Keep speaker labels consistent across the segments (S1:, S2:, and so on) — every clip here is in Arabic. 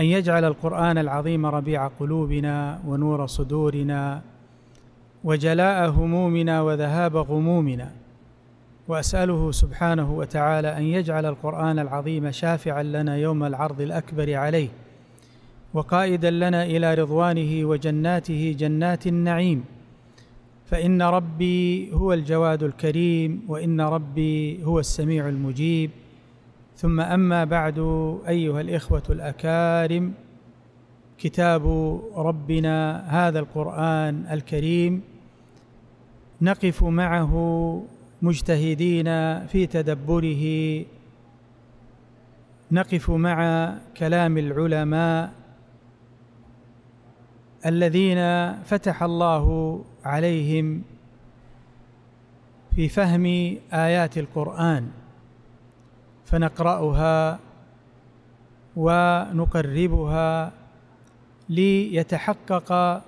S1: أن يجعل القرآن العظيم ربيع قلوبنا ونور صدورنا وجلاء همومنا وذهاب غمومنا وأسأله سبحانه وتعالى أن يجعل القرآن العظيم شافعا لنا يوم العرض الأكبر عليه وقائدا لنا إلى رضوانه وجناته جنات النعيم فإن ربي هو الجواد الكريم وإن ربي هو السميع المجيب ثم اما بعد ايها الاخوه الاكارم كتاب ربنا هذا القران الكريم نقف معه مجتهدين في تدبره نقف مع كلام العلماء الذين فتح الله عليهم في فهم ايات القران فنقرأها ونقربها ليتحقق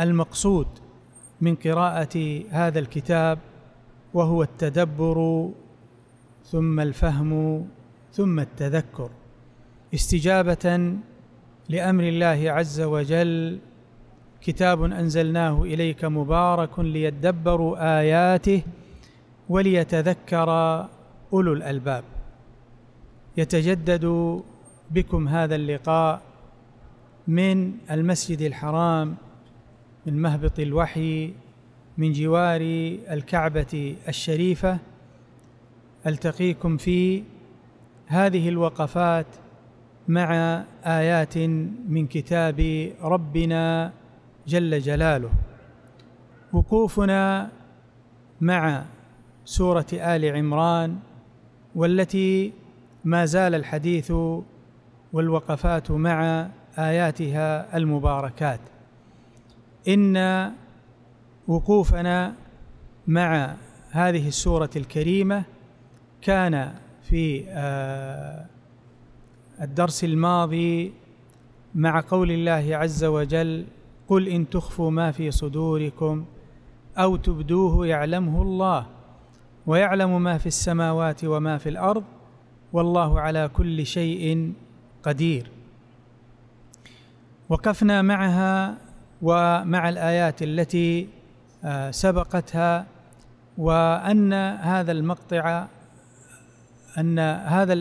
S1: المقصود من قراءة هذا الكتاب وهو التدبر ثم الفهم ثم التذكر استجابة لأمر الله عز وجل كتاب أنزلناه إليك مبارك ليدبروا آياته وليتذكر أولو الألباب يتجدد بكم هذا اللقاء من المسجد الحرام من مهبط الوحي من جوار الكعبه الشريفه التقيكم في هذه الوقفات مع ايات من كتاب ربنا جل جلاله وقوفنا مع سوره ال عمران والتي ما زال الحديث والوقفات مع اياتها المباركات ان وقوفنا مع هذه السوره الكريمه كان في آه، الدرس الماضي مع قول الله عز وجل قل ان تخفوا ما في صدوركم او تبدوه يعلمه الله ويعلم ما في السماوات وما في الارض والله على كل شيء قدير وقفنا معها ومع الايات التي آه، سبقتها وان هذا المقطع ان هذا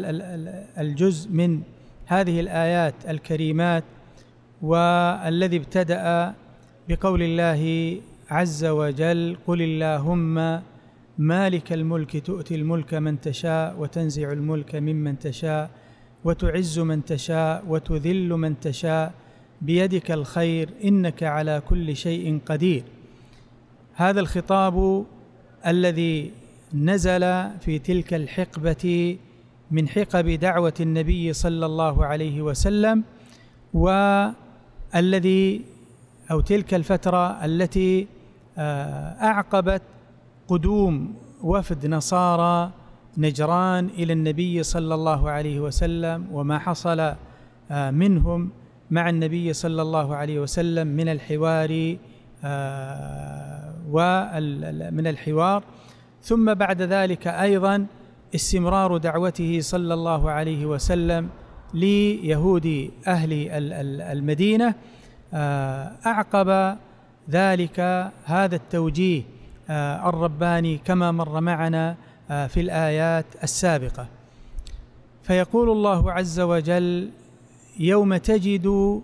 S1: الجزء من هذه الايات الكريمات والذي ابتدا بقول الله عز وجل قل اللهم مالك الملك تؤتي الملك من تشاء وتنزع الملك ممن تشاء وتعز من تشاء وتذل من تشاء بيدك الخير انك على كل شيء قدير هذا الخطاب الذي نزل في تلك الحقبه من حقب دعوه النبي صلى الله عليه وسلم والذي او تلك الفتره التي آه، اعقبت قدوم وفد نصارى نجران الى النبي صلى الله عليه وسلم وما حصل آه، منهم مع النبي صلى الله عليه وسلم من الحوار آه، ومن الحوار ثم بعد ذلك ايضا استمرار دعوته صلى الله عليه وسلم ليهود اهل المدينه آه، اعقب ذلك هذا التوجيه آه، الرباني كما مر معنا آه، في الآيات السابقة فيقول الله عز وجل يوم تجد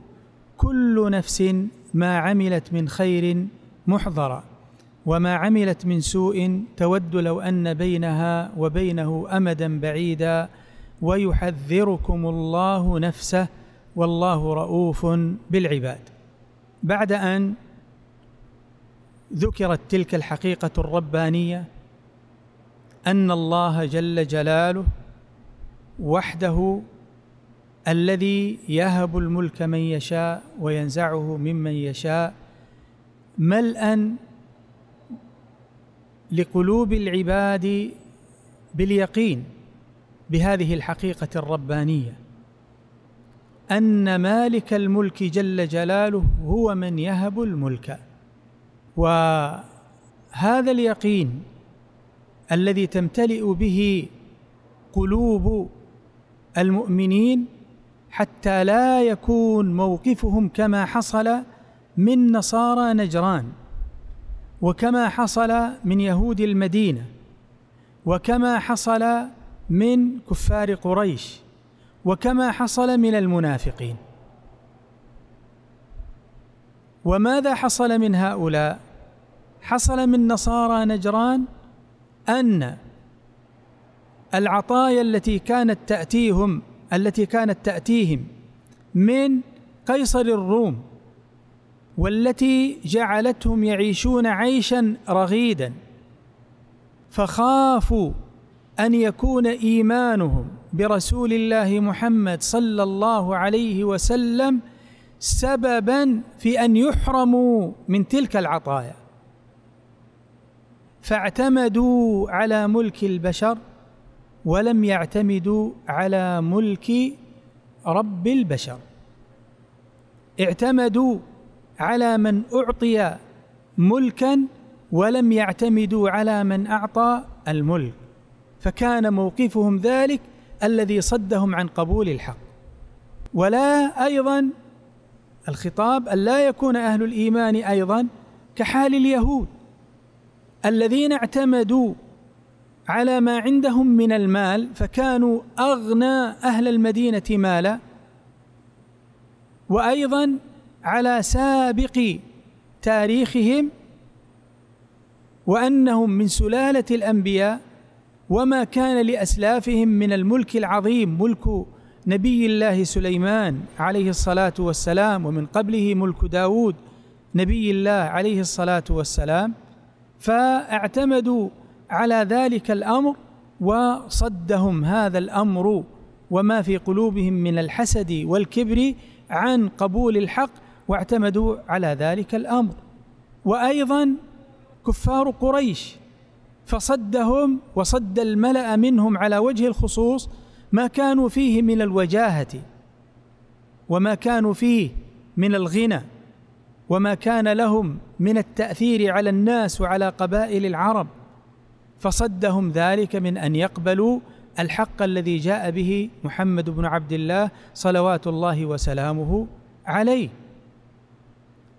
S1: كل نفس ما عملت من خير محضرا وما عملت من سوء تود لو ان بينها وبينه امدا بعيدا ويحذركم الله نفسه والله رؤوف بالعباد بعد ان ذكرت تلك الحقيقه الربانيه ان الله جل جلاله وحده الذي يهب الملك من يشاء وينزعه ممن يشاء ملأ لقلوب العباد باليقين بهذه الحقيقة الربانية أن مالك الملك جل جلاله هو من يهب الملك وهذا اليقين الذي تمتلئ به قلوب المؤمنين حتى لا يكون موقفهم كما حصل من نصارى نجران وكما حصل من يهود المدينه وكما حصل من كفار قريش وكما حصل من المنافقين وماذا حصل من هؤلاء حصل من نصارى نجران ان العطايا التي كانت تاتيهم التي كانت تاتيهم من قيصر الروم والتي جعلتهم يعيشون عيشا رغيدا فخافوا ان يكون ايمانهم برسول الله محمد صلى الله عليه وسلم سببا في ان يحرموا من تلك العطايا فاعتمدوا على ملك البشر ولم يعتمدوا على ملك رب البشر اعتمدوا على من اعطي ملكا ولم يعتمدوا على من اعطى الملك فكان موقفهم ذلك الذي صدهم عن قبول الحق ولا ايضا الخطاب ان لا يكون اهل الايمان ايضا كحال اليهود الذين اعتمدوا على ما عندهم من المال فكانوا اغنى اهل المدينه مالا وايضا على سابق تاريخهم وانهم من سلاله الانبياء وما كان لاسلافهم من الملك العظيم ملك نبي الله سليمان عليه الصلاه والسلام ومن قبله ملك داود نبي الله عليه الصلاه والسلام فاعتمدوا على ذلك الامر وصدهم هذا الامر وما في قلوبهم من الحسد والكبر عن قبول الحق واعتمدوا على ذلك الامر وايضا كفار قريش فصدهم وصد الملا منهم على وجه الخصوص ما كانوا فيه من الوجاهه وما كانوا فيه من الغنى وما كان لهم من التاثير على الناس وعلى قبائل العرب فصدهم ذلك من ان يقبلوا الحق الذي جاء به محمد بن عبد الله صلوات الله وسلامه عليه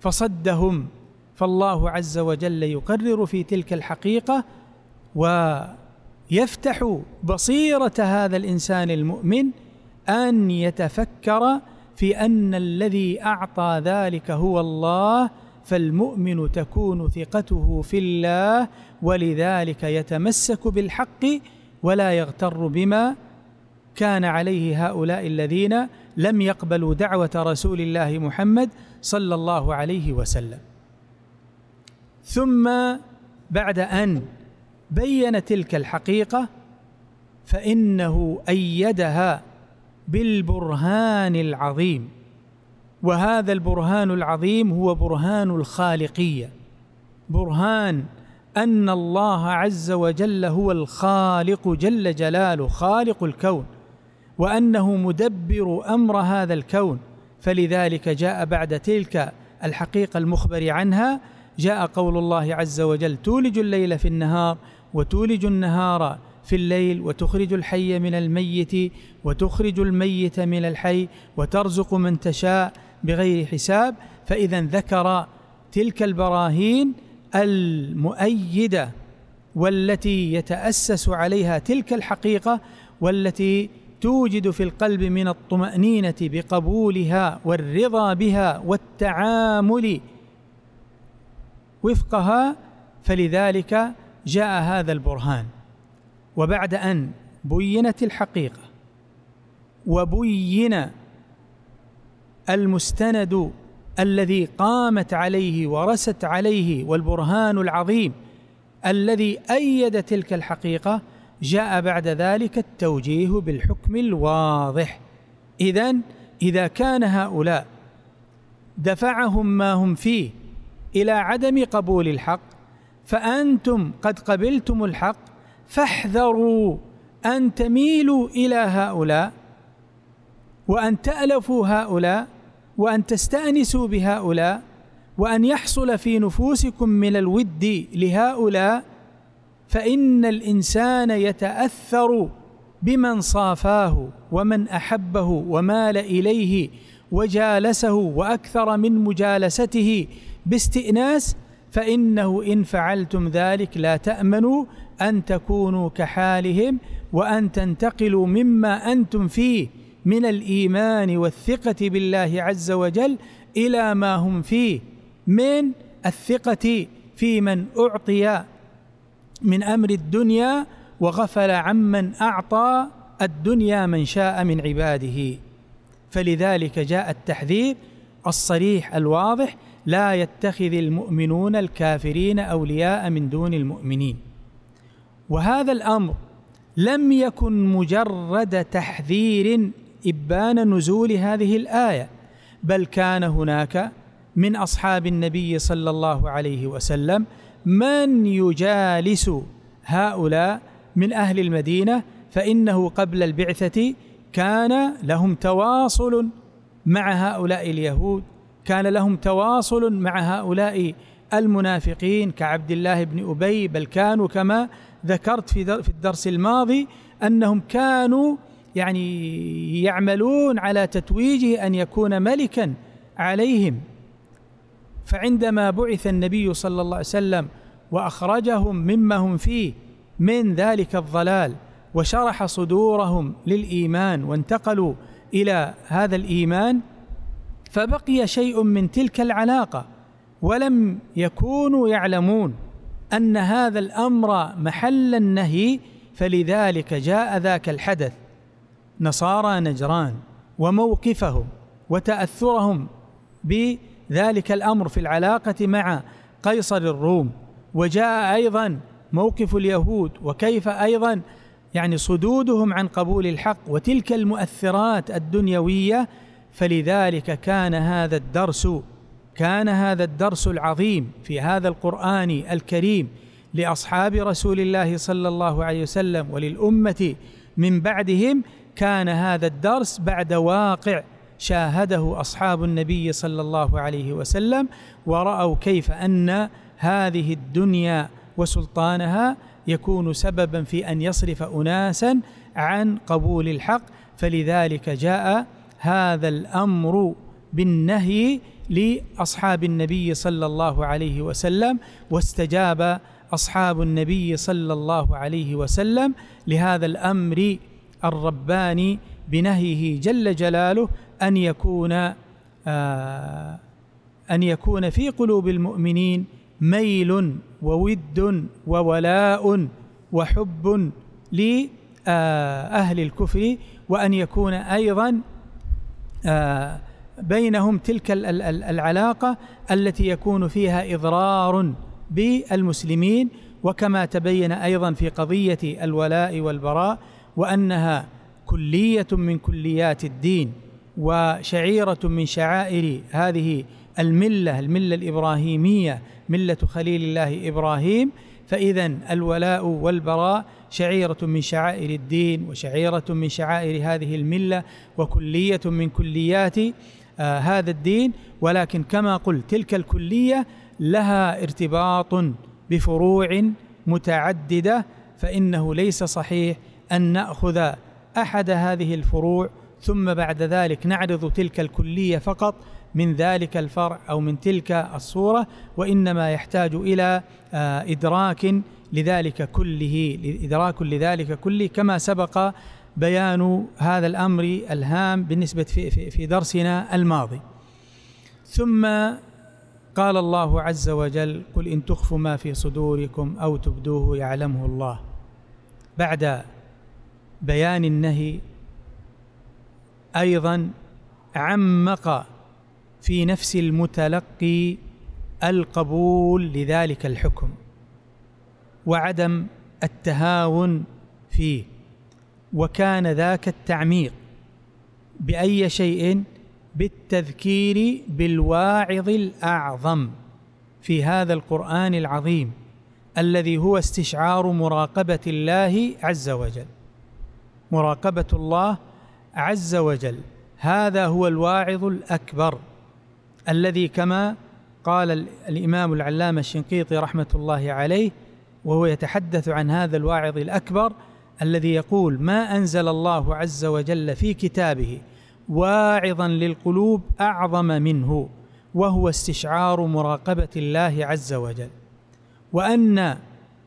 S1: فصدهم فالله عز وجل يقرر في تلك الحقيقه ويفتح بصيره هذا الانسان المؤمن ان يتفكر في ان الذي اعطى ذلك هو الله فالمؤمن تكون ثقته في الله ولذلك يتمسك بالحق ولا يغتر بما كان عليه هؤلاء الذين لم يقبلوا دعوه رسول الله محمد صلى الله عليه وسلم ثم بعد ان بين تلك الحقيقه فانه ايدها بالبرهان العظيم وهذا البرهان العظيم هو برهان الخالقيه برهان ان الله عز وجل هو الخالق جل جلاله خالق الكون وانه مدبر امر هذا الكون فلذلك جاء بعد تلك الحقيقه المخبر عنها جاء قول الله عز وجل تولج الليل في النهار وتولج النهار في الليل وتخرج الحي من الميت وتخرج الميت من الحي وترزق من تشاء بغير حساب فاذا ذكر تلك البراهين المؤيده والتي يتاسس عليها تلك الحقيقه والتي توجد في القلب من الطمانينه بقبولها والرضا بها والتعامل وفقها فلذلك جاء هذا البرهان وبعد ان بينت الحقيقه وبين المستند الذي قامت عليه ورست عليه والبرهان العظيم الذي ايد تلك الحقيقه جاء بعد ذلك التوجيه بالحكم الواضح اذا اذا كان هؤلاء دفعهم ما هم فيه الى عدم قبول الحق فانتم قد قبلتم الحق فاحذروا ان تميلوا الى هؤلاء وان تالفوا هؤلاء وان تستانسوا بهؤلاء وان يحصل في نفوسكم من الود لهؤلاء فان الانسان يتاثر بمن صافاه ومن احبه ومال اليه وجالسه واكثر من مجالسته باستئناس فانه ان فعلتم ذلك لا تامنوا أن تكونوا كحالهم وأن تنتقلوا مما أنتم فيه من الإيمان والثقة بالله عز وجل إلى ما هم فيه من الثقة في من أعطي من أمر الدنيا وغفل عمن أعطى الدنيا من شاء من عباده فلذلك جاء التحذير الصريح الواضح لا يتخذ المؤمنون الكافرين اولياء من دون المؤمنين وهذا الامر لم يكن مجرد تحذير ابان نزول هذه الايه بل كان هناك من اصحاب النبي صلى الله عليه وسلم من يجالس هؤلاء من اهل المدينه فانه قبل البعثه كان لهم تواصل مع هؤلاء اليهود كان لهم تواصل مع هؤلاء المنافقين كعبد الله بن ابي بل كانوا كما ذكرت في في الدرس الماضي انهم كانوا يعني يعملون على تتويجه ان يكون ملكا عليهم فعندما بعث النبي صلى الله عليه وسلم واخرجهم مما هم فيه من ذلك الضلال وشرح صدورهم للايمان وانتقلوا الى هذا الايمان فبقي شيء من تلك العلاقه ولم يكونوا يعلمون ان هذا الامر محل النهي فلذلك جاء ذاك الحدث نصارى نجران وموقفهم وتاثرهم بذلك الامر في العلاقه مع قيصر الروم وجاء ايضا موقف اليهود وكيف ايضا يعني صدودهم عن قبول الحق وتلك المؤثرات الدنيويه فلذلك كان هذا الدرس كان هذا الدرس العظيم في هذا القران الكريم لاصحاب رسول الله صلى الله عليه وسلم وللامه من بعدهم كان هذا الدرس بعد واقع شاهده اصحاب النبي صلى الله عليه وسلم وراوا كيف ان هذه الدنيا وسلطانها يكون سببا في ان يصرف اناسا عن قبول الحق فلذلك جاء هذا الامر بالنهي لاصحاب النبي صلى الله عليه وسلم واستجاب اصحاب النبي صلى الله عليه وسلم لهذا الامر الرباني بنهيه جل جلاله ان يكون آه ان يكون في قلوب المؤمنين ميل وود وولاء وحب لأهل آه، الكفر وأن يكون أيضا آه بينهم تلك العلاقه التي يكون فيها اضرار بالمسلمين وكما تبين ايضا في قضيه الولاء والبراء وانها كليه من كليات الدين وشعيره من شعائر هذه المله المله الابراهيميه مله خليل الله ابراهيم فاذا الولاء والبراء شعيره من شعائر الدين وشعيره من شعائر هذه المله وكليه من كليات آه، هذا الدين ولكن كما قلت تلك الكليه لها ارتباط بفروع متعدده فانه ليس صحيح ان ناخذ احد هذه الفروع ثم بعد ذلك نعرض تلك الكليه فقط من ذلك الفرع او من تلك الصوره وانما يحتاج الى آه، ادراك لذلك كله ادراك لذلك كله كما سبق بيان هذا الامر الهام بالنسبه في في, في درسنا الماضي ثم قال الله عز وجل قل ان تخفوا ما في صدوركم او تبدوه يعلمه الله بعد بيان النهي ايضا عمق في نفس المتلقي القبول لذلك الحكم وعدم التهاون فيه وكان ذاك التعميق باي شيء بالتذكير بالواعظ الاعظم في هذا القران العظيم الذي هو استشعار مراقبه الله عز وجل مراقبه الله عز وجل هذا هو الواعظ الاكبر الذي كما قال الامام العلامه الشنقيطي رحمه الله عليه وهو يتحدث عن هذا الواعظ الاكبر الذي يقول ما انزل الله عز وجل في كتابه واعظا للقلوب اعظم منه وهو استشعار مراقبه الله عز وجل وان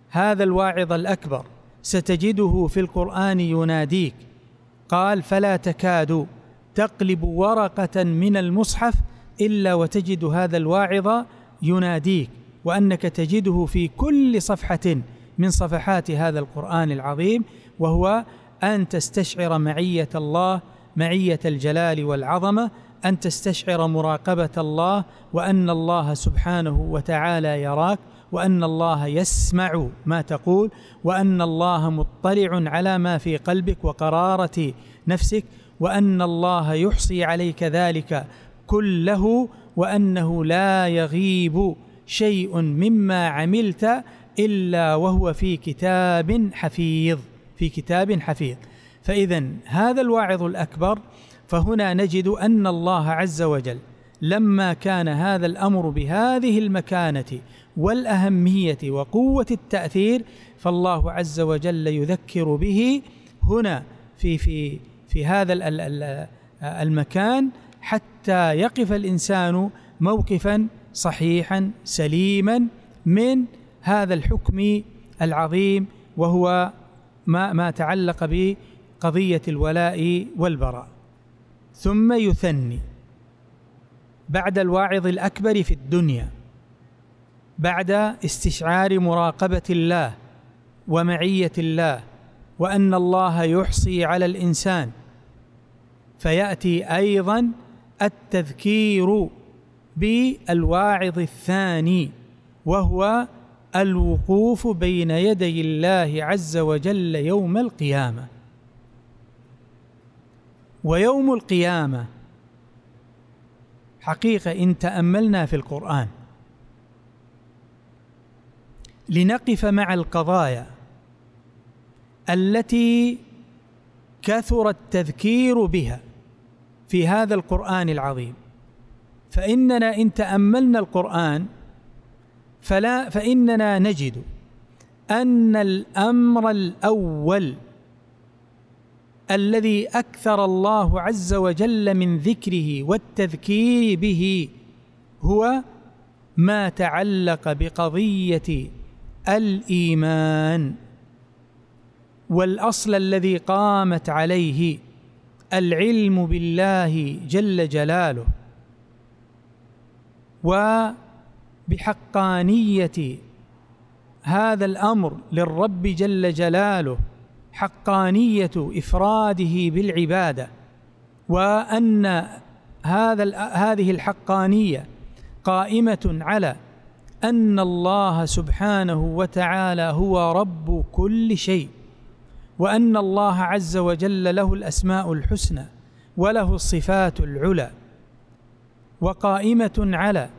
S1: هذا الواعظ الاكبر ستجده في القران يناديك قال فلا تكاد تقلب ورقه من المصحف الا وتجد هذا الواعظ يناديك وانك تجده في كل صفحه من صفحات هذا القرآن العظيم وهو أن تستشعر معية الله معية الجلال والعظمة أن تستشعر مراقبة الله وأن الله سبحانه وتعالى يراك وأن الله يسمع ما تقول وأن الله مطلع على ما في قلبك وقرارة نفسك وأن الله يحصي عليك ذلك كله وأنه لا يغيب شيء مما عملت إلا وهو في كتاب حفيظ في كتاب حفيظ فإذا هذا الواعظ الأكبر فهنا نجد أن الله عز وجل لما كان هذا الأمر بهذه المكانة والأهمية وقوة التأثير فالله عز وجل يذكر به هنا في في في هذا المكان حتى يقف الإنسان موقفا صحيحا سليما من هذا الحكم العظيم وهو ما ما تعلق بقضيه الولاء والبراء ثم يثني بعد الواعظ الاكبر في الدنيا بعد استشعار مراقبه الله ومعيه الله وان الله يحصي على الانسان فياتي ايضا التذكير بالواعظ الثاني وهو الوقوف بين يدي الله عز وجل يوم القيامه ويوم القيامه حقيقه ان تاملنا في القران لنقف مع القضايا التي كثر التذكير بها في هذا القران العظيم فاننا ان تاملنا القران فلا فإننا نجد أن الأمر الأول الذي أكثر الله عز وجل من ذكره والتذكير به هو ما تعلق بقضية الإيمان والأصل الذي قامت عليه العلم بالله جل جلاله و بحقانيه هذا الامر للرب جل جلاله حقانيه افراده بالعباده وان هذا هذه الحقانيه قائمه على ان الله سبحانه وتعالى هو رب كل شيء وان الله عز وجل له الاسماء الحسنى وله الصفات العلى وقائمه على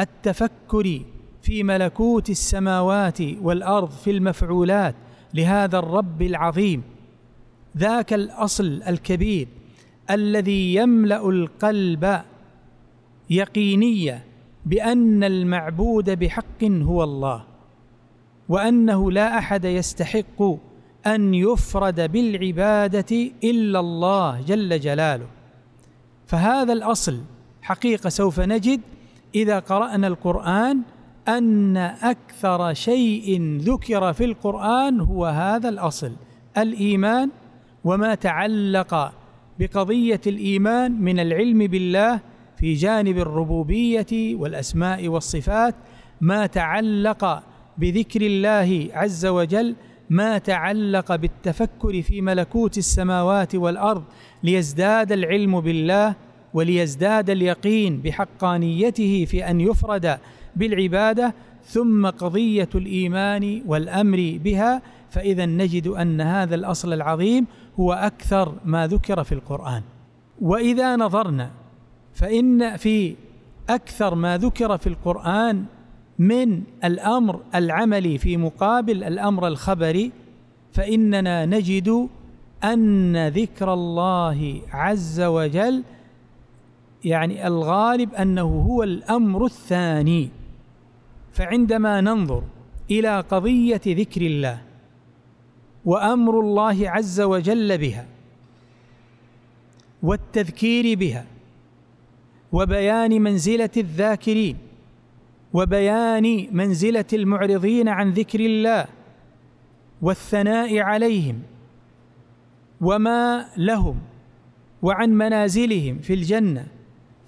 S1: التفكر في ملكوت السماوات والارض في المفعولات لهذا الرب العظيم ذاك الاصل الكبير الذي يملا القلب يقينيه بان المعبود بحق هو الله وانه لا احد يستحق ان يفرد بالعباده الا الله جل جلاله فهذا الاصل حقيقه سوف نجد اذا قرانا القران ان اكثر شيء ذكر في القران هو هذا الاصل الايمان وما تعلق بقضيه الايمان من العلم بالله في جانب الربوبيه والاسماء والصفات ما تعلق بذكر الله عز وجل ما تعلق بالتفكر في ملكوت السماوات والارض ليزداد العلم بالله وليزداد اليقين بحقانيته في ان يفرد بالعباده ثم قضيه الايمان والامر بها فاذا نجد ان هذا الاصل العظيم هو اكثر ما ذكر في القران واذا نظرنا فان في اكثر ما ذكر في القران من الامر العملي في مقابل الامر الخبري فاننا نجد ان ذكر الله عز وجل يعني الغالب انه هو الامر الثاني فعندما ننظر الى قضيه ذكر الله وامر الله عز وجل بها والتذكير بها وبيان منزله الذاكرين وبيان منزله المعرضين عن ذكر الله والثناء عليهم وما لهم وعن منازلهم في الجنه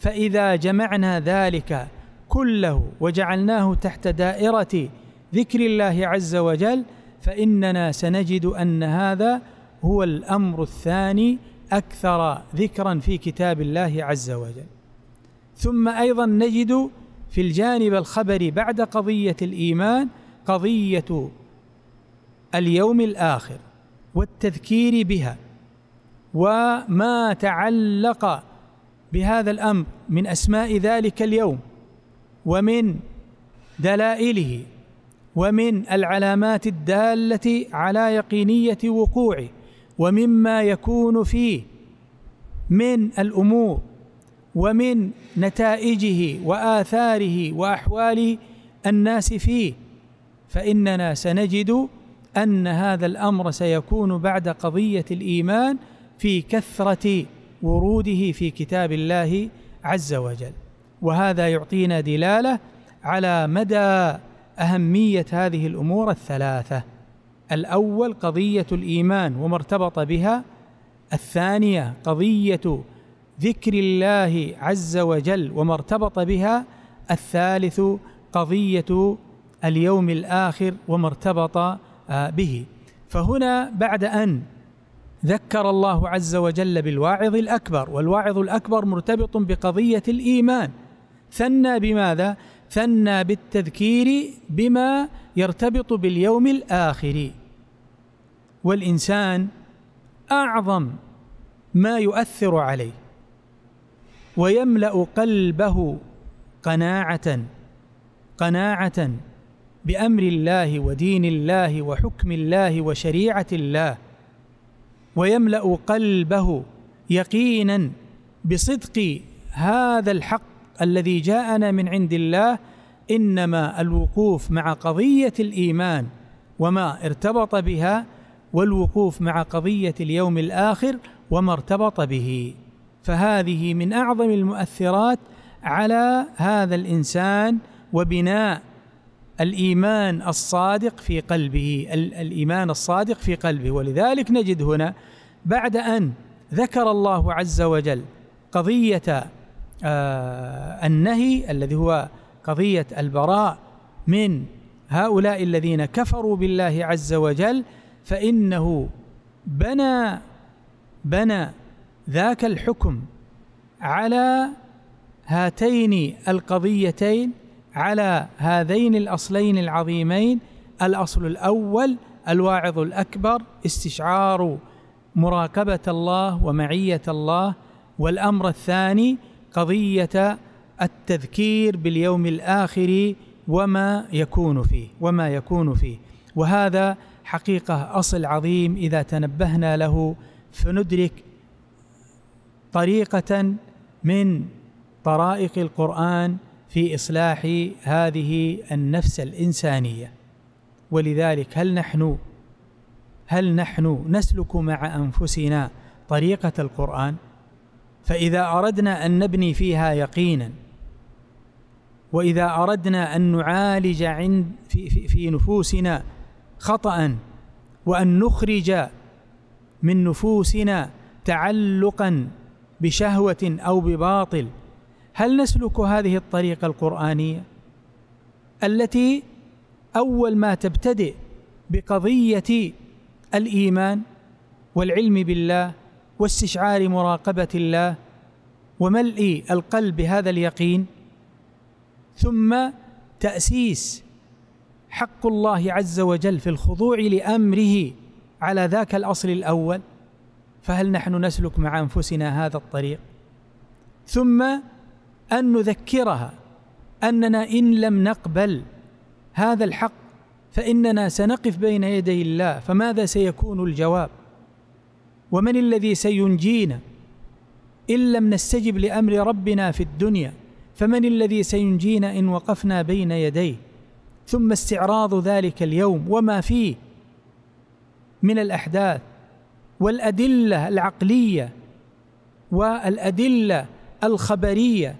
S1: فإذا جمعنا ذلك كله وجعلناه تحت دائرة ذكر الله عز وجل فإننا سنجد أن هذا هو الأمر الثاني أكثر ذكرا في كتاب الله عز وجل ثم أيضا نجد في الجانب الخبري بعد قضية الإيمان قضية اليوم الآخر والتذكير بها وما تعلق بهذا الامر من اسماء ذلك اليوم ومن دلائله ومن العلامات الداله على يقينيه وقوعه ومما يكون فيه من الامور ومن نتائجه واثاره واحوال الناس فيه فاننا سنجد ان هذا الامر سيكون بعد قضيه الايمان في كثره وروده في كتاب الله عز وجل وهذا يعطينا دلاله على مدى اهميه هذه الامور الثلاثه الاول قضيه الايمان وما ارتبط بها الثانيه قضيه ذكر الله عز وجل وما ارتبط بها الثالث قضيه اليوم الاخر وما ارتبط آه، به فهنا بعد ان ذكر الله عز وجل بالواعظ الاكبر والواعظ الاكبر مرتبط بقضيه الايمان ثنى بماذا ثنى بالتذكير بما يرتبط باليوم الاخر والانسان اعظم ما يؤثر عليه ويملا قلبه قناعه قناعه بامر الله ودين الله وحكم الله وشريعه الله ويملا قلبه يقينا بصدق هذا الحق الذي جاءنا من عند الله انما الوقوف مع قضيه الايمان وما ارتبط بها والوقوف مع قضيه اليوم الاخر وما ارتبط به فهذه من اعظم المؤثرات على هذا الانسان وبناء الايمان الصادق في قلبه الايمان الصادق في قلبه ولذلك نجد هنا بعد ان ذكر الله عز وجل قضيه آه، النهي الذي هو قضيه البراء من هؤلاء الذين كفروا بالله عز وجل فانه بنى بنى ذاك الحكم على هاتين القضيتين على هذين الاصلين العظيمين الاصل الاول الواعظ الاكبر استشعار مراقبه الله ومعيه الله والامر الثاني قضيه التذكير باليوم الاخر وما يكون فيه وما يكون فيه وهذا حقيقه اصل عظيم اذا تنبهنا له فندرك طريقه من طرائق القران في اصلاح هذه النفس الانسانيه ولذلك هل نحن هل نحن نسلك مع انفسنا طريقه القران فاذا اردنا ان نبني فيها يقينا واذا اردنا ان نعالج عند في, في, في نفوسنا خطا وان نخرج من نفوسنا تعلقا بشهوه او بباطل هل نسلك هذه الطريقه القرانيه التي اول ما تبتدئ بقضيه الايمان والعلم بالله واستشعار مراقبه الله وملء القلب بهذا اليقين ثم تاسيس حق الله عز وجل في الخضوع لامره على ذاك الاصل الاول فهل نحن نسلك مع انفسنا هذا الطريق ثم ان نذكرها اننا ان لم نقبل هذا الحق فاننا سنقف بين يدي الله فماذا سيكون الجواب ومن الذي سينجينا ان لم نستجب لامر ربنا في الدنيا فمن الذي سينجينا ان وقفنا بين يديه ثم استعراض ذلك اليوم وما فيه من الاحداث والادله العقليه والادله الخبريه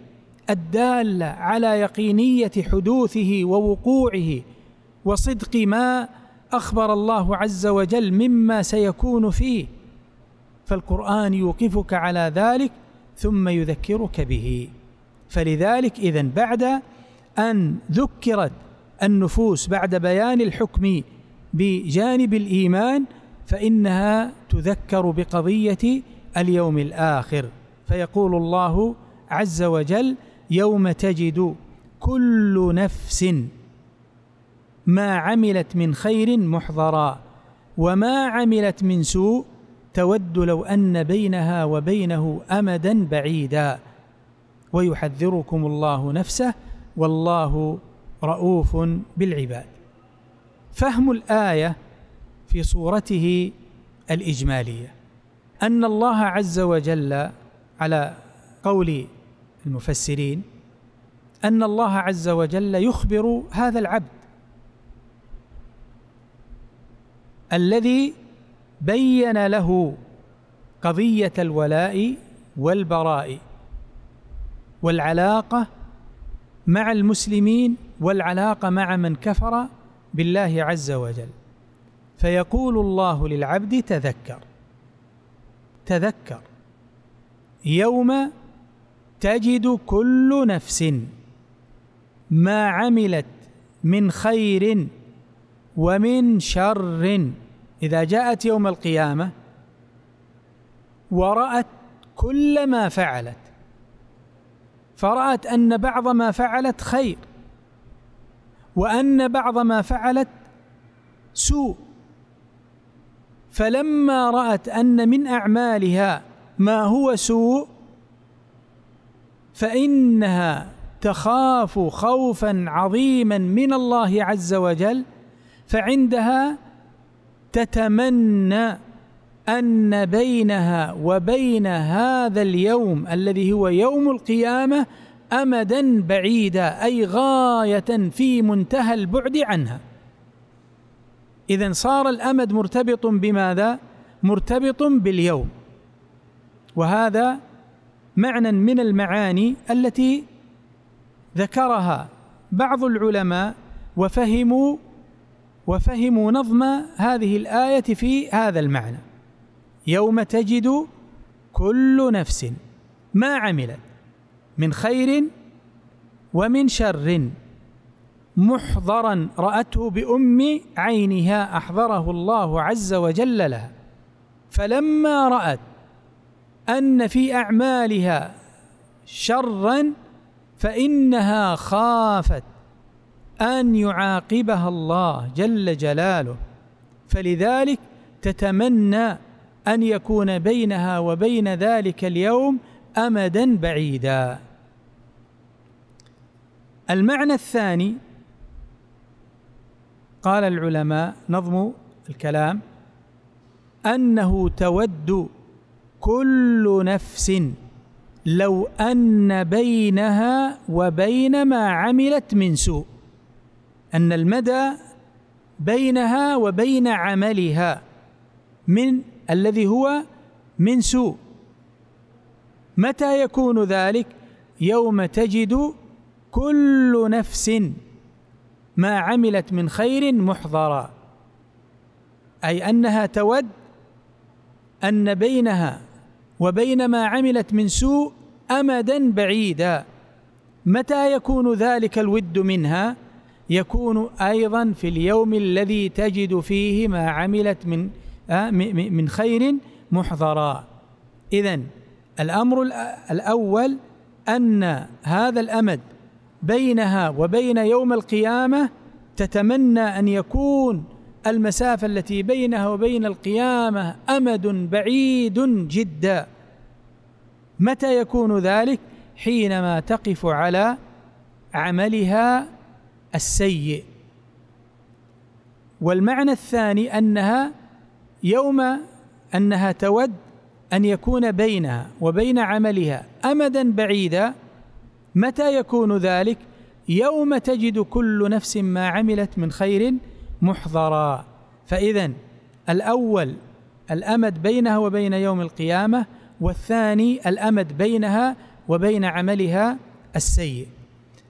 S1: الداله على يقينيه حدوثه ووقوعه وصدق ما اخبر الله عز وجل مما سيكون فيه فالقران يوقفك على ذلك ثم يذكرك به فلذلك اذا بعد ان ذكرت النفوس بعد بيان الحكم بجانب الايمان فانها تذكر بقضيه اليوم الاخر فيقول الله عز وجل يوم تجد كل نفس ما عملت من خير محضرا وما عملت من سوء تود لو ان بينها وبينه امدا بعيدا ويحذركم الله نفسه والله رؤوف بالعباد فهم الايه في صورته الاجماليه ان الله عز وجل على قول المفسرين أن الله عز وجل يخبر هذا العبد الذي بين له قضية الولاء والبراء والعلاقة مع المسلمين والعلاقة مع من كفر بالله عز وجل فيقول الله للعبد تذكر تذكر يوم تجد كل نفس ما عملت من خير ومن شر اذا جاءت يوم القيامه ورات كل ما فعلت فرات ان بعض ما فعلت خير وان بعض ما فعلت سوء فلما رات ان من اعمالها ما هو سوء فانها تخاف خوفا عظيما من الله عز وجل فعندها تتمنى ان بينها وبين هذا اليوم الذي هو يوم القيامه امدا بعيدا اي غايه في منتهى البعد عنها اذا صار الامد مرتبط بماذا مرتبط باليوم وهذا معنى من المعاني التي ذكرها بعض العلماء وفهموا وفهموا نظم هذه الآية في هذا المعنى يوم تجد كل نفس ما عملت من خير ومن شر محضرا رأته بأم عينها أحضره الله عز وجل لها فلما رأت ان في اعمالها شرا فانها خافت ان يعاقبها الله جل جلاله فلذلك تتمنى ان يكون بينها وبين ذلك اليوم امدا بعيدا المعنى الثاني قال العلماء نظم الكلام انه تود كل نفس لو ان بينها وبين ما عملت من سوء ان المدى بينها وبين عملها من الذي هو من سوء متى يكون ذلك يوم تجد كل نفس ما عملت من خير محضرا اي انها تود ان بينها وبين ما عملت من سوء امدا بعيدا متى يكون ذلك الود منها يكون ايضا في اليوم الذي تجد فيه ما عملت من آه، من خير محضرا اذا الامر الاول ان هذا الامد بينها وبين يوم القيامه تتمنى ان يكون المسافة التي بينها وبين القيامة أمد بعيد جدا متى يكون ذلك؟ حينما تقف على عملها السيء والمعنى الثاني أنها يوم أنها تود أن يكون بينها وبين عملها أمدا بعيدا متى يكون ذلك؟ يوم تجد كل نفس ما عملت من خير محضرا فإذا الأول الأمد بينها وبين يوم القيامة والثاني الأمد بينها وبين عملها السيء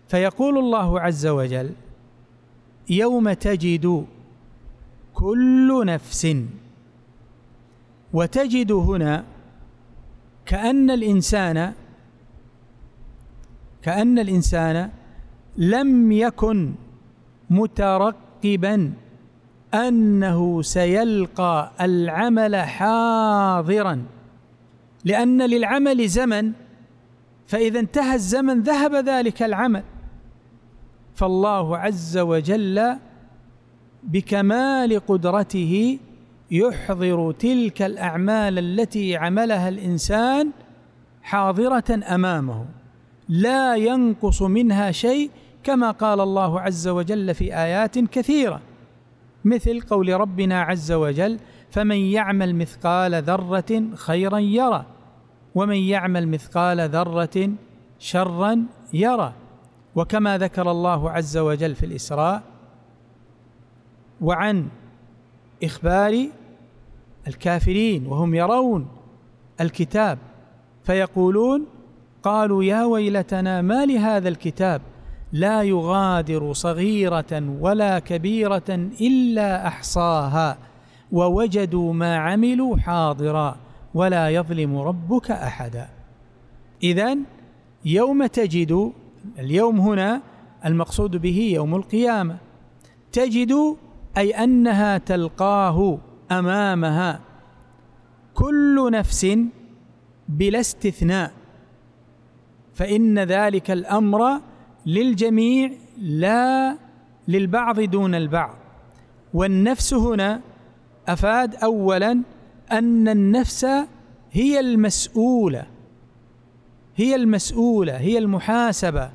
S1: فيقول الله عز وجل يوم تجد كل نفس وتجد هنا كأن الإنسان كأن الإنسان لم يكن مترقبا انه سيلقى العمل حاضرا لان للعمل زمن فاذا انتهى الزمن ذهب ذلك العمل فالله عز وجل بكمال قدرته يحضر تلك الاعمال التي عملها الانسان حاضره امامه لا ينقص منها شيء كما قال الله عز وجل في ايات كثيره مثل قول ربنا عز وجل فمن يعمل مثقال ذره خيرا يرى ومن يعمل مثقال ذره شرا يرى وكما ذكر الله عز وجل في الاسراء وعن اخبار الكافرين وهم يرون الكتاب فيقولون قالوا يا ويلتنا ما لهذا الكتاب لا يغادر صغيره ولا كبيره الا احصاها ووجدوا ما عملوا حاضرا ولا يظلم ربك احدا اذا يوم تجد اليوم هنا المقصود به يوم القيامه تجد اي انها تلقاه امامها كل نفس بلا استثناء فان ذلك الامر للجميع لا للبعض دون البعض والنفس هنا افاد اولا ان النفس هي المسؤوله هي المسؤوله هي المحاسبه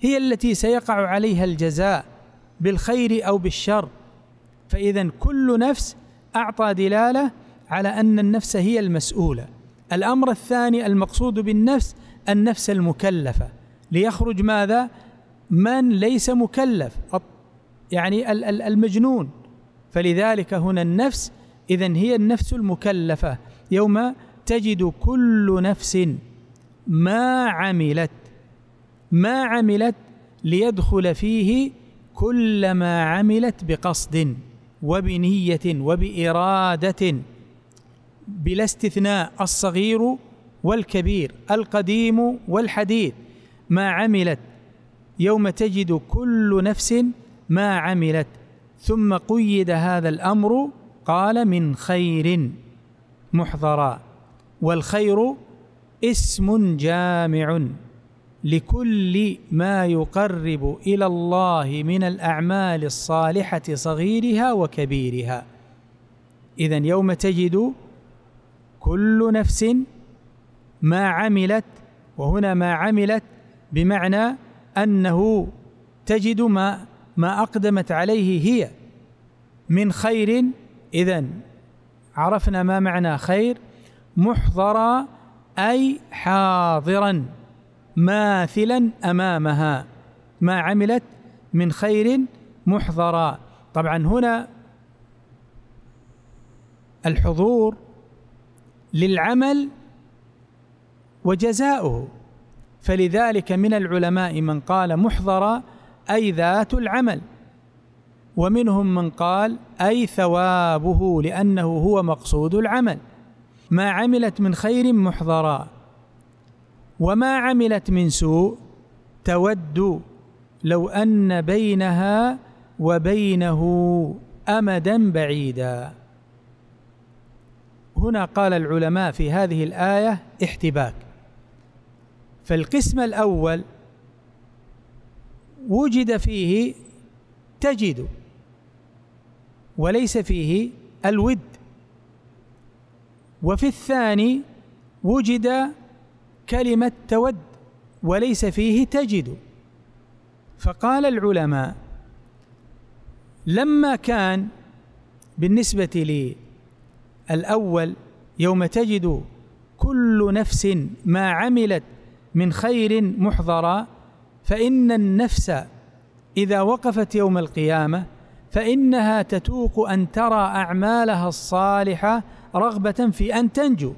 S1: هي التي سيقع عليها الجزاء بالخير او بالشر فاذا كل نفس اعطى دلاله على ان النفس هي المسؤوله الامر الثاني المقصود بالنفس النفس المكلفه ليخرج ماذا من ليس مكلف يعني المجنون فلذلك هنا النفس إذا هي النفس المكلفة يوم تجد كل نفس ما عملت ما عملت ليدخل فيه كل ما عملت بقصد وبنية وبإرادة بلا استثناء الصغير والكبير القديم والحديث ما عملت يوم تجد كل نفس ما عملت ثم قيد هذا الامر قال من خير محضرا والخير اسم جامع لكل ما يقرب الى الله من الاعمال الصالحه صغيرها وكبيرها اذا يوم تجد كل نفس ما عملت وهنا ما عملت بمعنى انه تجد ما ما اقدمت عليه هي من خير اذا عرفنا ما معنى خير محضرا اي حاضرا ماثلا امامها ما عملت من خير محضرا طبعا هنا الحضور للعمل وجزاؤه فلذلك من العلماء من قال محضرة أي ذات العمل ومنهم من قال أي ثوابه لأنه هو مقصود العمل ما عملت من خير محضرا وما عملت من سوء تود لو أن بينها وبينه أمدا بعيدا هنا قال العلماء في هذه الآية احتباك فالقسم الأول وجد فيه تجد وليس فيه الود وفي الثاني وجد كلمة تود وليس فيه تجد فقال العلماء لما كان بالنسبة للأول يوم تجد كل نفس ما عملت من خير محضرا فإن النفس إذا وقفت يوم القيامة فإنها تتوق أن ترى أعمالها الصالحة رغبة في أن تنجو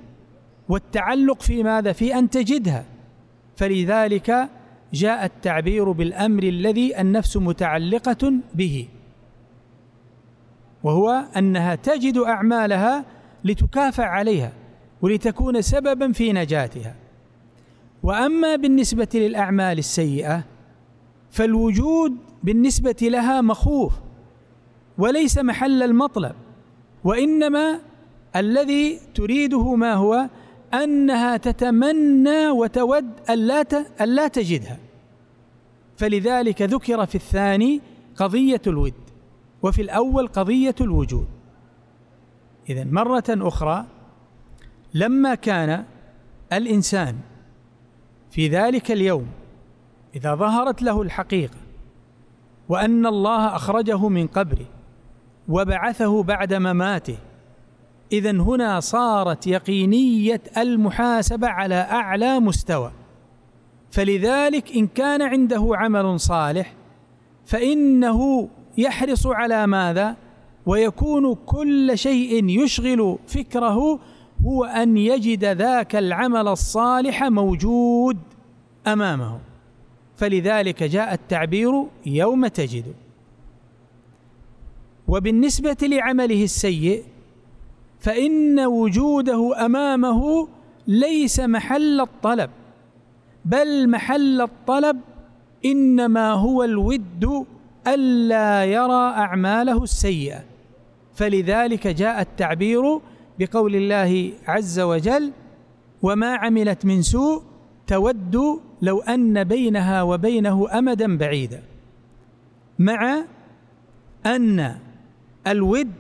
S1: والتعلق في ماذا؟ في أن تجدها فلذلك جاء التعبير بالأمر الذي النفس متعلقة به وهو أنها تجد أعمالها لتكافأ عليها ولتكون سببا في نجاتها واما بالنسبه للاعمال السيئه فالوجود بالنسبه لها مخوف وليس محل المطلب وانما الذي تريده ما هو انها تتمنى وتود الا الا تجدها فلذلك ذكر في الثاني قضيه الود وفي الاول قضيه الوجود اذا مره اخرى لما كان الانسان في ذلك اليوم اذا ظهرت له الحقيقه وان الله اخرجه من قبره وبعثه بعد مماته اذا هنا صارت يقينيه المحاسبه على اعلى مستوى فلذلك ان كان عنده عمل صالح فانه يحرص على ماذا ويكون كل شيء يشغل فكره هو ان يجد ذاك العمل الصالح موجود امامه فلذلك جاء التعبير يوم تجد وبالنسبه لعمله السيء فان وجوده امامه ليس محل الطلب بل محل الطلب انما هو الود الا يرى اعماله السيئه فلذلك جاء التعبير بقول الله عز وجل وما عملت من سوء تود لو ان بينها وبينه امدا بعيدا مع ان الود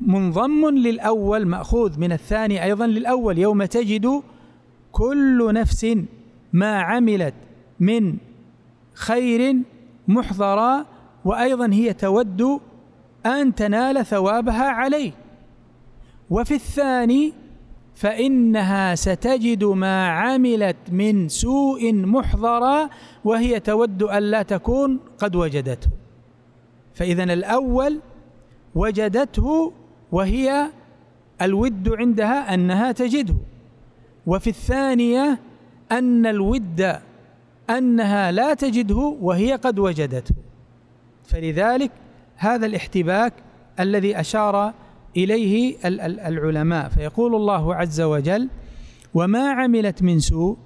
S1: منضم للاول ماخوذ من الثاني ايضا للاول يوم تجد كل نفس ما عملت من خير محضرا وايضا هي تود ان تنال ثوابها عليه وفي الثاني فإنها ستجد ما عملت من سوء محضرا وهي تود أن لا تكون قد وجدته فإذا الأول وجدته وهي الود عندها أنها تجده وفي الثانية أن الود أنها لا تجده وهي قد وجدته فلذلك هذا الاحتباك الذي أشار إليه العلماء فيقول الله عز وجل وما عملت من سوء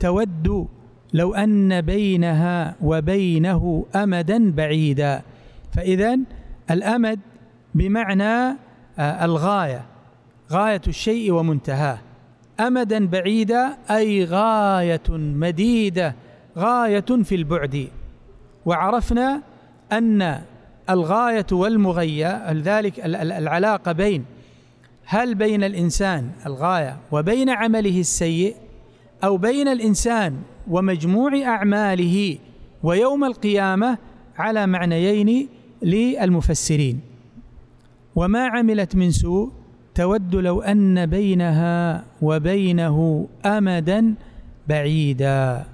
S1: تود لو أن بينها وبينه أمدا بعيدا فإذا الأمد بمعنى آه، الغاية غاية الشيء ومنتهاه أمدا بعيدا أي غاية مديدة غاية في البعد وعرفنا أن الغاية والمغية ذلك العلاقة بين هل بين الإنسان الغاية وبين عمله السيء أو بين الإنسان ومجموع أعماله ويوم القيامة على معنيين للمفسرين وما عملت من سوء تود لو أن بينها وبينه أمدا بعيدا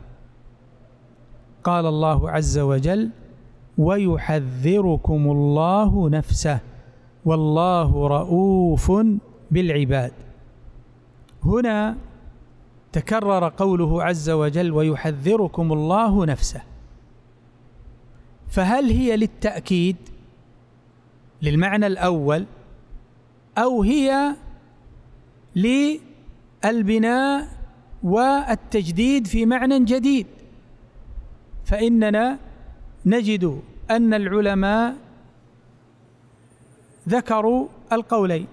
S1: قال الله عز وجل ويحذركم الله نفسه والله رؤوف بالعباد هنا تكرر قوله عز وجل ويحذركم الله نفسه فهل هي للتاكيد للمعنى الاول او هي للبناء والتجديد في معنى جديد فاننا نجد أن العلماء ذكروا القولين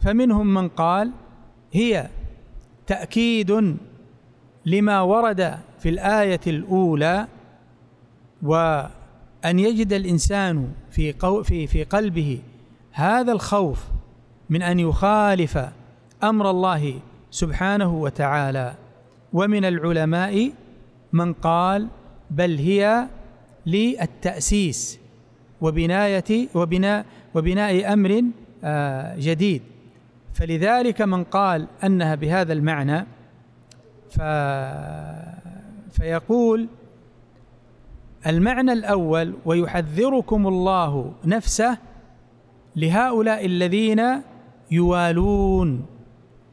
S1: فمنهم من قال هي تأكيد لما ورد في الآية الأولى وأن يجد الإنسان في في في قلبه هذا الخوف من أن يخالف أمر الله سبحانه وتعالى ومن العلماء من قال بل هي للتأسيس وبناية وبناء وبناء أمر آه، جديد فلذلك من قال أنها بهذا المعنى ف فيقول المعنى الأول ويحذركم الله نفسه لهؤلاء الذين يوالون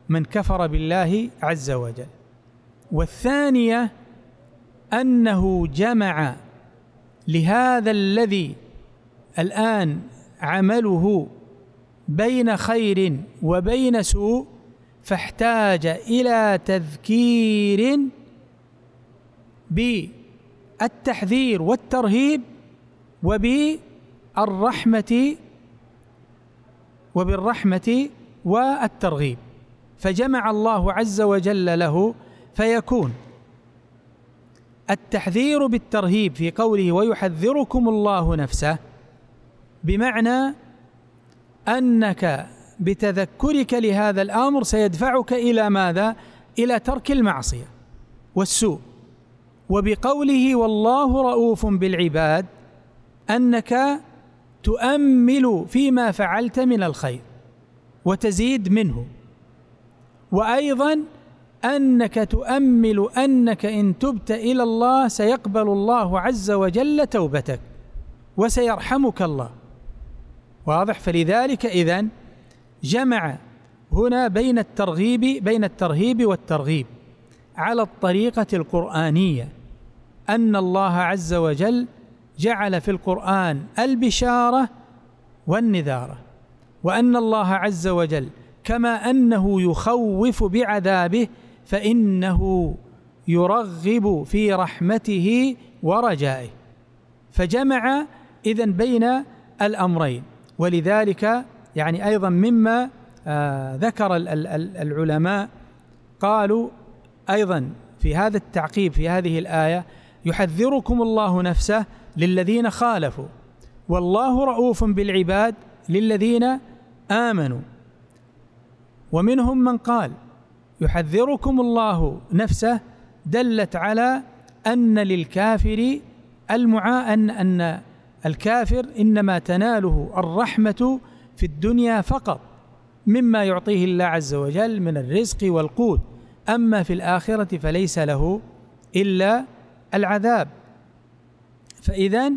S1: من كفر بالله عز وجل والثانية أنه جمع لهذا الذي الان عمله بين خير وبين سوء فاحتاج الى تذكير بالتحذير والترهيب وبالرحمه وبالرحمه والترغيب فجمع الله عز وجل له فيكون التحذير بالترهيب في قوله ويحذركم الله نفسه بمعنى انك بتذكرك لهذا الامر سيدفعك الى ماذا؟ الى ترك المعصيه والسوء وبقوله والله رؤوف بالعباد انك تؤمل فيما فعلت من الخير وتزيد منه وايضا انك تؤمل انك ان تبت الى الله سيقبل الله عز وجل توبتك وسيرحمك الله واضح فلذلك اذا جمع هنا بين الترغيب بين الترهيب والترغيب على الطريقه القرانيه ان الله عز وجل جعل في القران البشاره والنذاره وان الله عز وجل كما انه يخوف بعذابه فانه يرغب في رحمته ورجائه فجمع اذا بين الامرين ولذلك يعني ايضا مما آه، ذكر العلماء قالوا ايضا في هذا التعقيب في هذه الايه يحذركم الله نفسه للذين خالفوا والله رؤوف بالعباد للذين امنوا ومنهم من قال يحذركم الله نفسه دلت على ان للكافر المعا ان ان الكافر انما تناله الرحمه في الدنيا فقط مما يعطيه الله عز وجل من الرزق والقوت اما في الاخره فليس له الا العذاب فاذا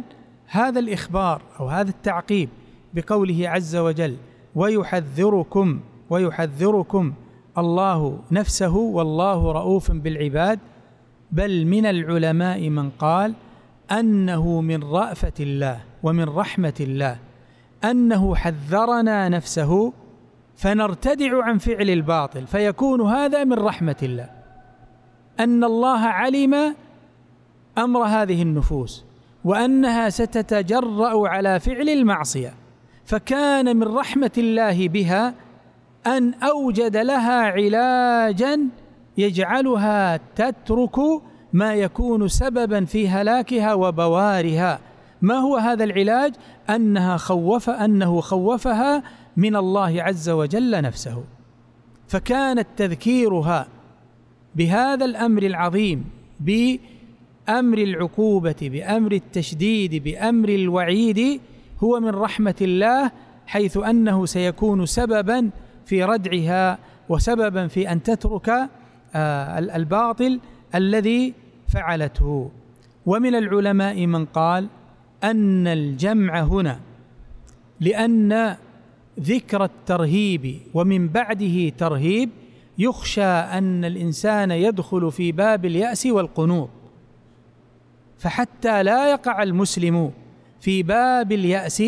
S1: هذا الاخبار او هذا التعقيب بقوله عز وجل ويحذركم ويحذركم الله نفسه والله رؤوف بالعباد بل من العلماء من قال انه من رافه الله ومن رحمه الله انه حذرنا نفسه فنرتدع عن فعل الباطل فيكون هذا من رحمه الله ان الله علم امر هذه النفوس وانها ستتجرا على فعل المعصيه فكان من رحمه الله بها ان اوجد لها علاجا يجعلها تترك ما يكون سببا في هلاكها وبوارها ما هو هذا العلاج انها خوف انه خوفها من الله عز وجل نفسه فكانت تذكيرها بهذا الامر العظيم بامر العقوبه بامر التشديد بامر الوعيد هو من رحمه الله حيث انه سيكون سببا في ردعها وسببا في ان تترك آه، الباطل الذي فعلته ومن العلماء من قال ان الجمع هنا لان ذكر الترهيب ومن بعده ترهيب يخشى ان الانسان يدخل في باب الياس والقنوط فحتى لا يقع المسلم في باب الياس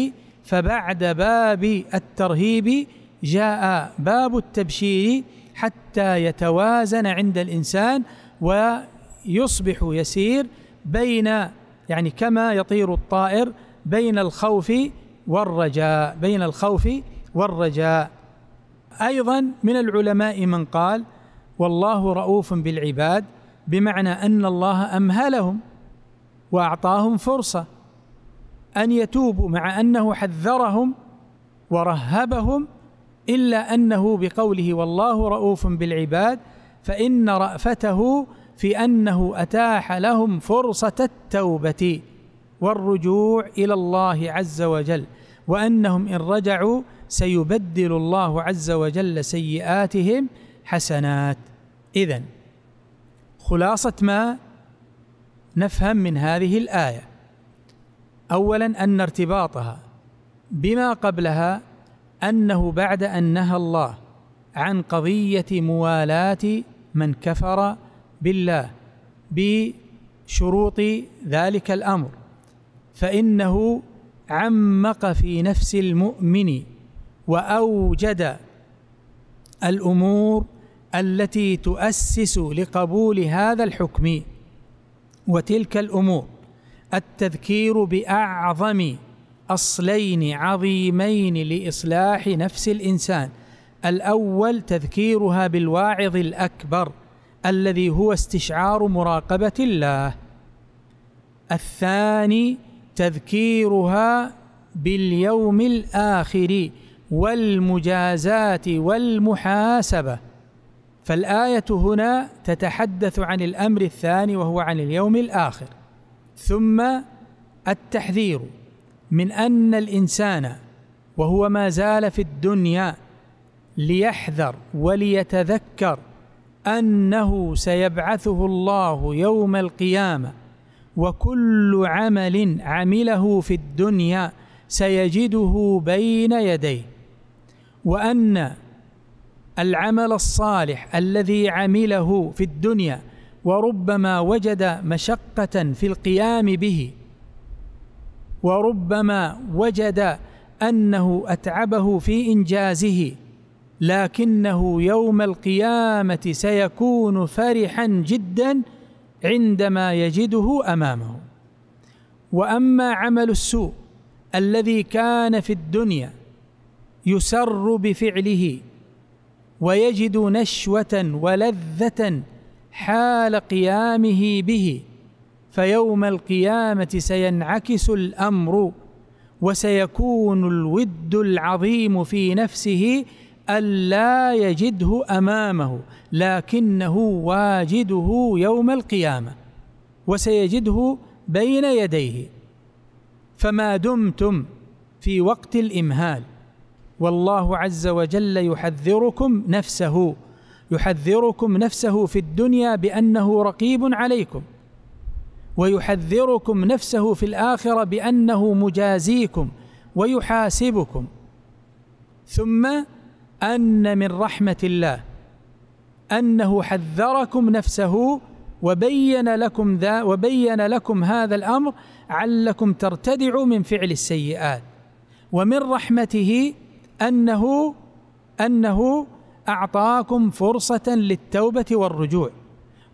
S1: فبعد باب الترهيب جاء باب التبشير حتى يتوازن عند الانسان ويصبح يسير بين يعني كما يطير الطائر بين الخوف والرجاء بين الخوف والرجاء ايضا من العلماء من قال والله رؤوف بالعباد بمعنى ان الله امهلهم واعطاهم فرصه ان يتوبوا مع انه حذرهم ورهبهم الا انه بقوله والله رؤوف بالعباد فان رافته في انه اتاح لهم فرصه التوبه والرجوع الى الله عز وجل وانهم ان رجعوا سيبدل الله عز وجل سيئاتهم حسنات اذا خلاصه ما نفهم من هذه الايه اولا ان ارتباطها بما قبلها انه بعد ان نهى الله عن قضيه موالاه من كفر بالله بشروط ذلك الامر فانه عمق في نفس المؤمن واوجد الامور التي تؤسس لقبول هذا الحكم وتلك الامور التذكير باعظم اصلين عظيمين لاصلاح نفس الانسان الاول تذكيرها بالواعظ الاكبر الذي هو استشعار مراقبه الله الثاني تذكيرها باليوم الاخر والمجازات والمحاسبه فالايه هنا تتحدث عن الامر الثاني وهو عن اليوم الاخر ثم التحذير من ان الانسان وهو ما زال في الدنيا ليحذر وليتذكر انه سيبعثه الله يوم القيامه وكل عمل عمله في الدنيا سيجده بين يديه وان العمل الصالح الذي عمله في الدنيا وربما وجد مشقه في القيام به وربما وجد انه اتعبه في انجازه لكنه يوم القيامه سيكون فرحا جدا عندما يجده امامه واما عمل السوء الذي كان في الدنيا يسر بفعله ويجد نشوه ولذه حال قيامه به فيوم القيامه سينعكس الامر وسيكون الود العظيم في نفسه الا يجده امامه لكنه واجده يوم القيامه وسيجده بين يديه فما دمتم في وقت الامهال والله عز وجل يحذركم نفسه يحذركم نفسه في الدنيا بانه رقيب عليكم ويحذركم نفسه في الاخره بانه مجازيكم ويحاسبكم ثم ان من رحمه الله انه حذركم نفسه وبين لكم ذا وبين لكم هذا الامر علكم ترتدعوا من فعل السيئات ومن رحمته انه انه اعطاكم فرصه للتوبه والرجوع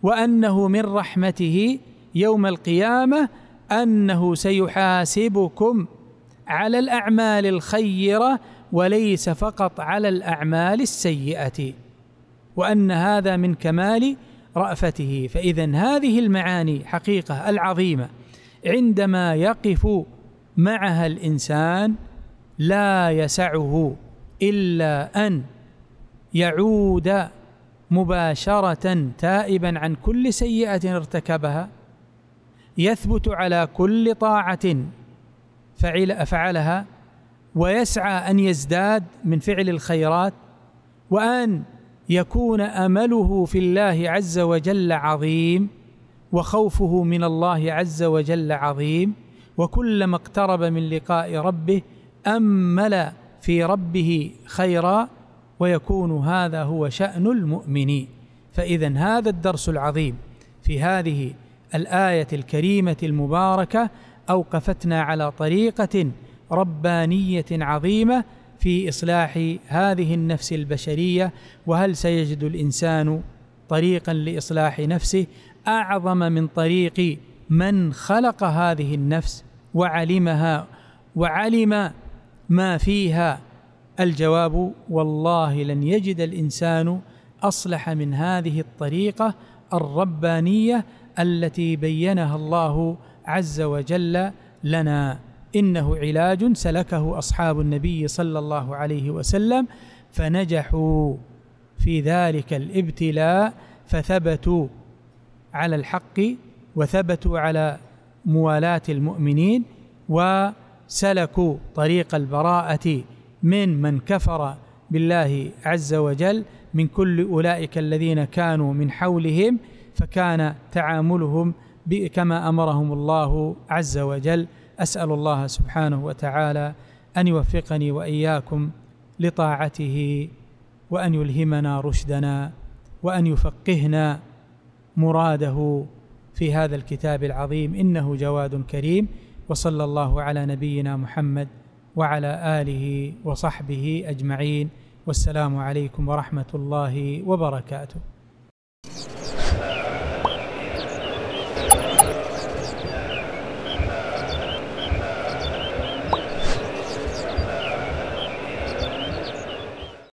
S1: وانه من رحمته يوم القيامه انه سيحاسبكم على الاعمال الخيره وليس فقط على الاعمال السيئه وان هذا من كمال رافته فاذا هذه المعاني حقيقه العظيمه عندما يقف معها الانسان لا يسعه الا ان يعود مباشره تائبا عن كل سيئه ارتكبها يثبت على كل طاعة فعل فعلها ويسعى أن يزداد من فعل الخيرات وأن يكون أمله في الله عز وجل عظيم وخوفه من الله عز وجل عظيم وكلما اقترب من لقاء ربه أمل في ربه خيرا ويكون هذا هو شأن المؤمنين فإذا هذا الدرس العظيم في هذه الايه الكريمه المباركه اوقفتنا على طريقه ربانيه عظيمه في اصلاح هذه النفس البشريه وهل سيجد الانسان طريقا لاصلاح نفسه اعظم من طريق من خلق هذه النفس وعلمها وعلم ما فيها الجواب والله لن يجد الانسان اصلح من هذه الطريقه الربانيه التي بينها الله عز وجل لنا انه علاج سلكه اصحاب النبي صلى الله عليه وسلم فنجحوا في ذلك الابتلاء فثبتوا على الحق وثبتوا على موالاه المؤمنين وسلكوا طريق البراءه من من كفر بالله عز وجل من كل اولئك الذين كانوا من حولهم فكان تعاملهم كما امرهم الله عز وجل اسال الله سبحانه وتعالى ان يوفقني واياكم لطاعته وان يلهمنا رشدنا وان يفقهنا مراده في هذا الكتاب العظيم انه جواد كريم وصلى الله على نبينا محمد وعلى اله وصحبه اجمعين والسلام عليكم ورحمه الله وبركاته